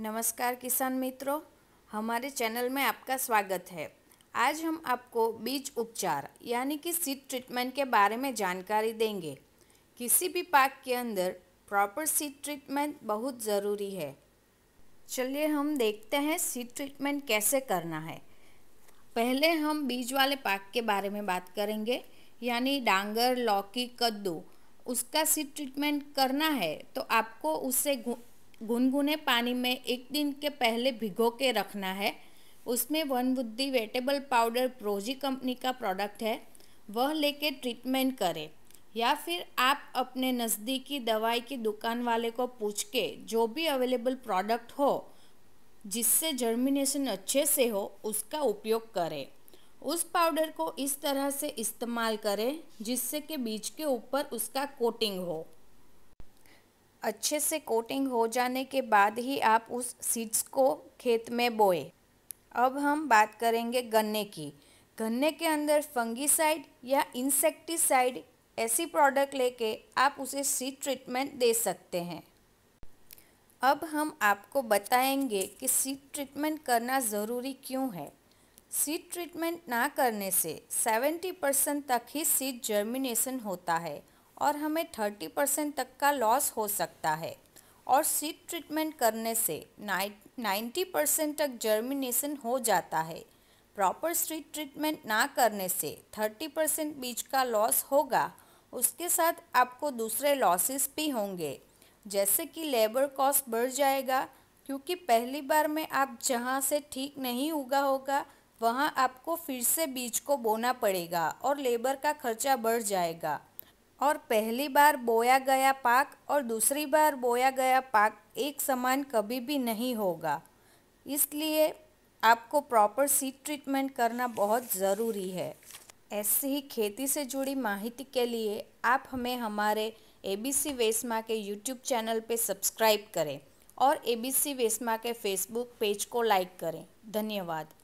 नमस्कार किसान मित्रों हमारे चैनल में आपका स्वागत है आज हम आपको बीज उपचार यानी कि सीड ट्रीटमेंट के बारे में जानकारी देंगे किसी भी पाक के अंदर प्रॉपर सीड ट्रीटमेंट बहुत ज़रूरी है चलिए हम देखते हैं सीड ट्रीटमेंट कैसे करना है पहले हम बीज वाले पाक के बारे में बात करेंगे यानी डांगर लौकी कद्दू उसका सीड ट्रीटमेंट करना है तो आपको उसे गुनगुने पानी में एक दिन के पहले भिगो के रखना है उसमें वन बुद्धि वेटेबल पाउडर प्रोजी कंपनी का प्रोडक्ट है वह लेके ट्रीटमेंट करें या फिर आप अपने नज़दीकी दवाई की दुकान वाले को पूछ के जो भी अवेलेबल प्रोडक्ट हो जिससे जर्मिनेशन अच्छे से हो उसका उपयोग करें उस पाउडर को इस तरह से इस्तेमाल करें जिससे कि बीज के ऊपर उसका कोटिंग हो अच्छे से कोटिंग हो जाने के बाद ही आप उस सीड्स को खेत में बोए अब हम बात करेंगे गन्ने की गन्ने के अंदर फंगीसाइड या इंसेक्टिसाइड ऐसी प्रोडक्ट लेके आप उसे सीड ट्रीटमेंट दे सकते हैं अब हम आपको बताएंगे कि सीड ट्रीटमेंट करना ज़रूरी क्यों है सीड ट्रीटमेंट ना करने से 70 परसेंट तक ही सीड जर्मिनेशन होता है और हमें 30 परसेंट तक का लॉस हो सकता है और सीड ट्रीटमेंट करने से 90 परसेंट तक जर्मिनेशन हो जाता है प्रॉपर सीड ट्रीटमेंट ना करने से 30 परसेंट बीज का लॉस होगा उसके साथ आपको दूसरे लॉसेस भी होंगे जैसे कि लेबर कॉस्ट बढ़ जाएगा क्योंकि पहली बार में आप जहाँ से ठीक नहीं उगा होगा वहाँ आपको फिर से बीज को बोना पड़ेगा और लेबर का खर्चा बढ़ जाएगा और पहली बार बोया गया पाक और दूसरी बार बोया गया पाक एक समान कभी भी नहीं होगा इसलिए आपको प्रॉपर सीड ट्रीटमेंट करना बहुत ज़रूरी है ऐसे ही खेती से जुड़ी माहिती के लिए आप हमें हमारे ए बी सी वेस्मा के यूट्यूब चैनल पे सब्सक्राइब करें और ए बी सी वेस्मा के फेसबुक पेज को लाइक करें धन्यवाद